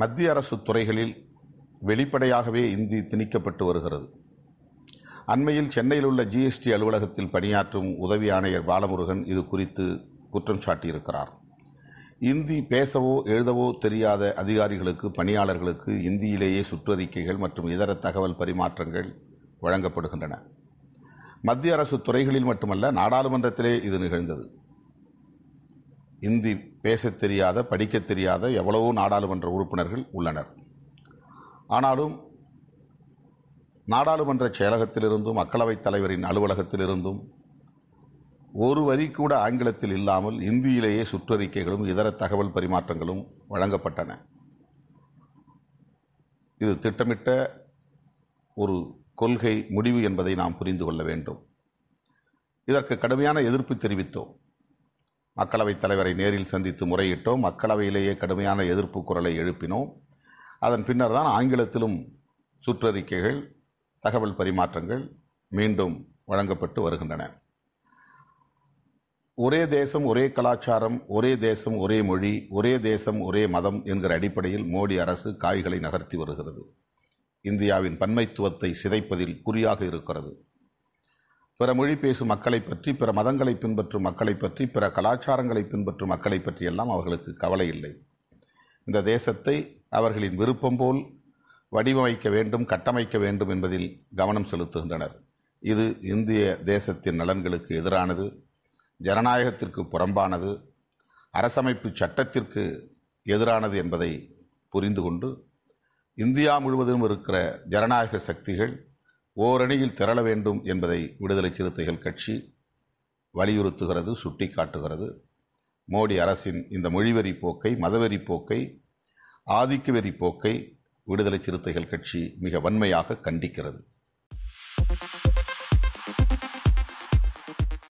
மத்திய அரசு துறைகளில் வெளிப்படையாகவே இந்தி திணிக்கப்பட்டு வருகிறது அண்மையில் சென்னையில் உள்ள ஜிஎஸ்டி அலுவலகத்தில் பணியாற்றும் உதவி ஆணையர் பாலமுருகன் இது குறித்து குற்றம் சாட்டியிருக்கிறார் இந்தி பேசவோ எழுதவோ தெரியாத அதிகாரிகளுக்கு பணியாளர்களுக்கு இந்தியிலேயே சுற்றறிக்கைகள் மற்றும் இதர தகவல் பரிமாற்றங்கள் வழங்கப்படுகின்றன மத்திய அரசு துறைகளில் மட்டுமல்ல நாடாளுமன்றத்திலே இது நிகழ்ந்தது இந்தி பேச தெரியாத படிக்க தெரியாத எவ்வளவோ நாடாளுமன்ற உறுப்பினர்கள் உள்ளனர் ஆனாலும் நாடாளுமன்ற செயலகத்திலிருந்தும் மக்களவைத் தலைவரின் அலுவலகத்திலிருந்தும் ஒரு வரி கூட ஆங்கிலத்தில் இல்லாமல் இந்தியிலேயே சுற்றறிக்கைகளும் இதர தகவல் பரிமாற்றங்களும் வழங்கப்பட்டன இது திட்டமிட்ட ஒரு கொள்கை முடிவு என்பதை நாம் புரிந்து கொள்ள வேண்டும் இதற்கு கடுமையான எதிர்ப்பு தெரிவித்தோம் மக்களவைத் தலைவரை நேரில் சந்தித்து முறையிட்டோம் மக்களவையிலேயே கடுமையான எதிர்ப்பு குரலை எழுப்பினோம் அதன் பின்னர் தான் ஆங்கிலத்திலும் சுற்றறிக்கைகள் தகவல் பரிமாற்றங்கள் மீண்டும் வழங்கப்பட்டு வருகின்றன ஒரே தேசம் ஒரே கலாச்சாரம் ஒரே தேசம் ஒரே மொழி ஒரே தேசம் ஒரே மதம் என்கிற அடிப்படையில் மோடி அரசு காய்களை நகர்த்தி வருகிறது இந்தியாவின் பன்மைத்துவத்தை சிதைப்பதில் குறியாக இருக்கிறது பிற மொழி பேசும் மக்களை பற்றி பிற மதங்களை பின்பற்றும் மக்களை பற்றி பிற கலாச்சாரங்களை பின்பற்றும் மக்களை பற்றியெல்லாம் அவர்களுக்கு கவலை இல்லை இந்த தேசத்தை அவர்களின் விருப்பம் போல் வடிவமைக்க வேண்டும் கட்டமைக்க வேண்டும் என்பதில் கவனம் செலுத்துகின்றனர் இது இந்திய தேசத்தின் நலன்களுக்கு எதிரானது ஜனநாயகத்திற்கு புறம்பானது அரசமைப்பு சட்டத்திற்கு எதிரானது என்பதை புரிந்து கொண்டு இந்தியா முழுவதும் இருக்கிற ஜனநாயக சக்திகள் ஓரணியில் திரள வேண்டும் என்பதை விடுதலை சிறுத்தைகள் கட்சி வலியுறுத்துகிறது சுட்டிக்காட்டுகிறது மோடி அரசின் இந்த மொழிவெறி போக்கை மதவெறி போக்கை ஆதிக்கவெறி போக்கை விடுதலை சிறுத்தைகள் கட்சி மிக வன்மையாக கண்டிக்கிறது